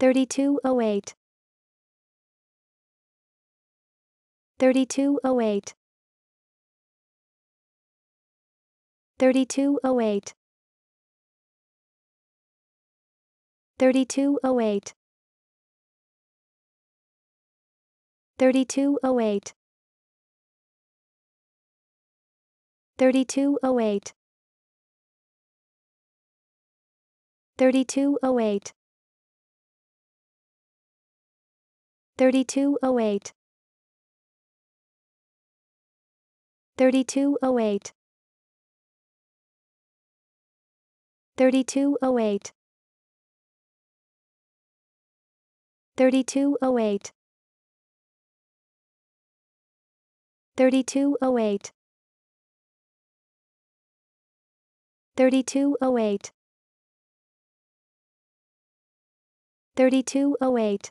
3208 3208 3208 3208 3208 3208 3208 3208 3208 3208 3208 3208 3208 3208